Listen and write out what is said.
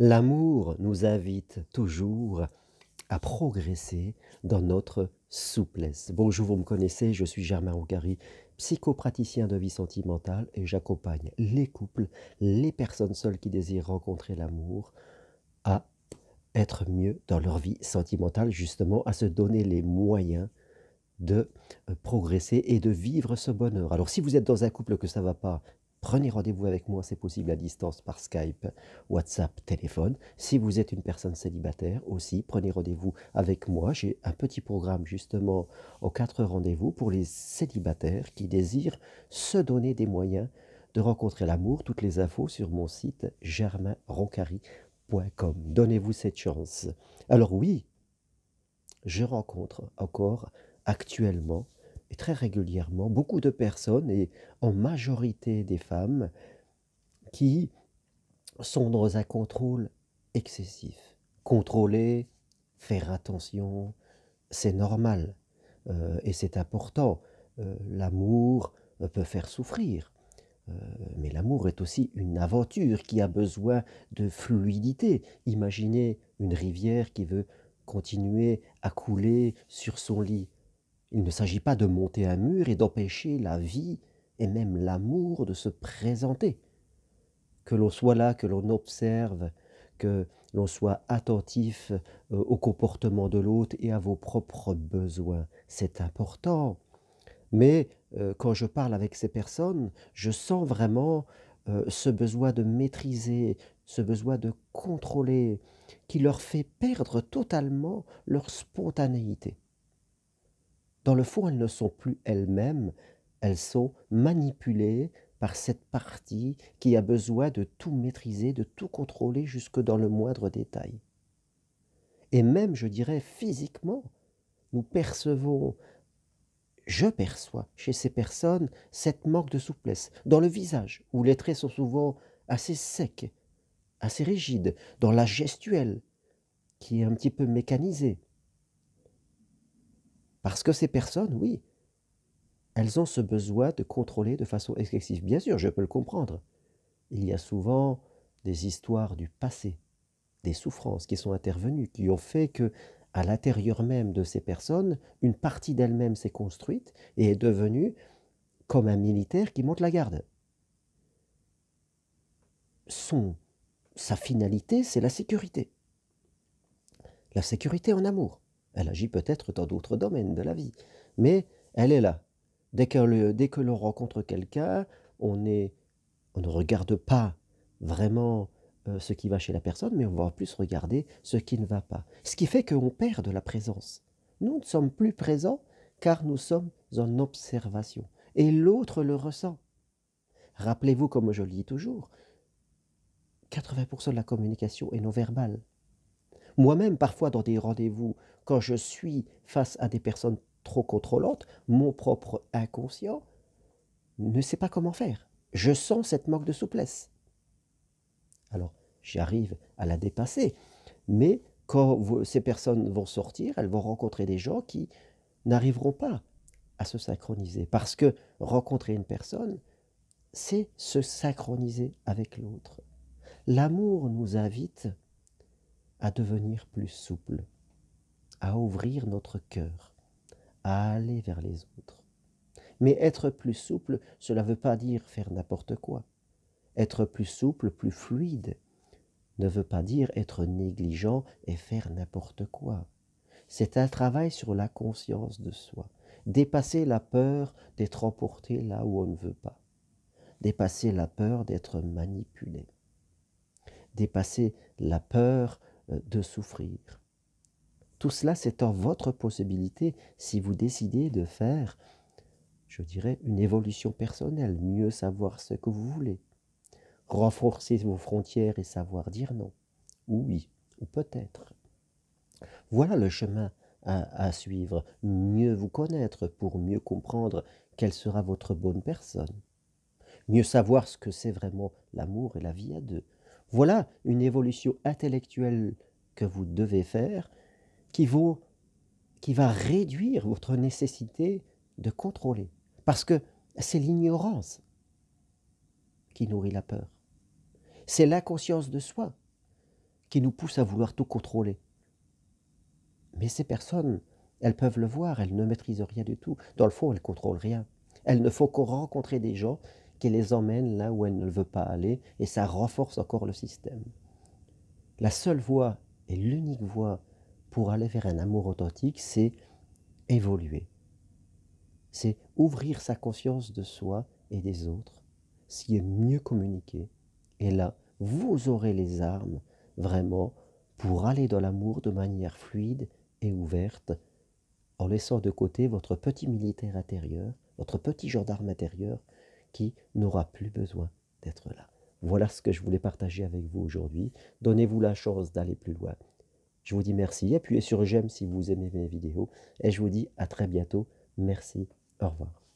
L'amour nous invite toujours à progresser dans notre souplesse. Bonjour, vous me connaissez, je suis Germain Ongari, psychopraticien de vie sentimentale et j'accompagne les couples, les personnes seules qui désirent rencontrer l'amour à être mieux dans leur vie sentimentale, justement à se donner les moyens de euh, progresser et de vivre ce bonheur. Alors si vous êtes dans un couple que ça va pas, Prenez rendez-vous avec moi, c'est possible à distance par Skype, WhatsApp, téléphone. Si vous êtes une personne célibataire aussi, prenez rendez-vous avec moi. J'ai un petit programme justement aux quatre rendez-vous pour les célibataires qui désirent se donner des moyens de rencontrer l'amour. Toutes les infos sur mon site germainroncari.com. Donnez-vous cette chance. Alors oui, je rencontre encore actuellement et très régulièrement beaucoup de personnes, et en majorité des femmes, qui sont dans un contrôle excessif. Contrôler, faire attention, c'est normal euh, et c'est important. Euh, l'amour euh, peut faire souffrir, mais l'amour est aussi une aventure qui a besoin de fluidité. Imaginez une rivière qui veut continuer à couler sur son lit il ne s'agit pas de monter un mur et d'empêcher la vie et même l'amour de se présenter. Que l'on soit là, que l'on observe, que l'on soit attentif euh, au comportement de l'autre et à vos propres besoins, c'est important. Mais euh, quand je parle avec ces personnes, je sens vraiment euh, ce besoin de maîtriser, ce besoin de contrôler, qui leur fait perdre totalement leur spontanéité. Dans le fond, elles ne sont plus elles-mêmes, elles sont manipulées par cette partie qui a besoin de tout maîtriser, de tout contrôler jusque dans le moindre détail. Et même, je dirais, physiquement, nous percevons, je perçois chez ces personnes cette manque de souplesse, dans le visage, où les traits sont souvent assez secs, assez rigides, dans la gestuelle, qui est un petit peu mécanisée. Parce que ces personnes, oui, elles ont ce besoin de contrôler de façon excessive. Bien sûr, je peux le comprendre. Il y a souvent des histoires du passé, des souffrances qui sont intervenues, qui ont fait que, à l'intérieur même de ces personnes, une partie d'elle-même s'est construite et est devenue comme un militaire qui monte la garde. Son, sa finalité, c'est la sécurité. La sécurité en amour. Elle agit peut-être dans d'autres domaines de la vie, mais elle est là. Dès que, dès que l'on rencontre quelqu'un, on, est, on ne regarde pas vraiment euh, ce qui va chez la personne, mais on va plus regarder ce qui ne va pas. Ce qui fait qu'on perd de la présence. Nous ne sommes plus présents car nous sommes en observation. Et l'autre le ressent. Rappelez-vous, comme je le dis toujours, 80% de la communication est non verbale. Moi-même, parfois, dans des rendez-vous, quand je suis face à des personnes trop contrôlantes, mon propre inconscient ne sait pas comment faire. Je sens cette manque de souplesse. Alors, j'arrive à la dépasser. Mais quand ces personnes vont sortir, elles vont rencontrer des gens qui n'arriveront pas à se synchroniser. Parce que rencontrer une personne, c'est se synchroniser avec l'autre. L'amour nous invite à devenir plus souple, à ouvrir notre cœur, à aller vers les autres. Mais être plus souple, cela ne veut pas dire faire n'importe quoi. Être plus souple, plus fluide, ne veut pas dire être négligent et faire n'importe quoi. C'est un travail sur la conscience de soi. Dépasser la peur d'être emporté là où on ne veut pas. Dépasser la peur d'être manipulé. Dépasser la peur de souffrir. Tout cela, c'est en votre possibilité si vous décidez de faire, je dirais, une évolution personnelle, mieux savoir ce que vous voulez, renforcer vos frontières et savoir dire non, ou oui, ou peut-être. Voilà le chemin à, à suivre, mieux vous connaître pour mieux comprendre quelle sera votre bonne personne, mieux savoir ce que c'est vraiment l'amour et la vie à deux, voilà une évolution intellectuelle que vous devez faire qui, qui va réduire votre nécessité de contrôler. Parce que c'est l'ignorance qui nourrit la peur. C'est l'inconscience de soi qui nous pousse à vouloir tout contrôler. Mais ces personnes, elles peuvent le voir, elles ne maîtrisent rien du tout. Dans le fond, elles ne contrôlent rien. Elles ne font qu'en rencontrer des gens qui les emmène là où elle ne veut pas aller, et ça renforce encore le système. La seule voie et l'unique voie pour aller vers un amour authentique, c'est évoluer. C'est ouvrir sa conscience de soi et des autres, s'y est mieux communiqué. Et là, vous aurez les armes vraiment pour aller dans l'amour de manière fluide et ouverte, en laissant de côté votre petit militaire intérieur, votre petit gendarme intérieur, qui n'aura plus besoin d'être là. Voilà ce que je voulais partager avec vous aujourd'hui. Donnez-vous la chance d'aller plus loin. Je vous dis merci, appuyez sur j'aime si vous aimez mes vidéos, et je vous dis à très bientôt. Merci, au revoir.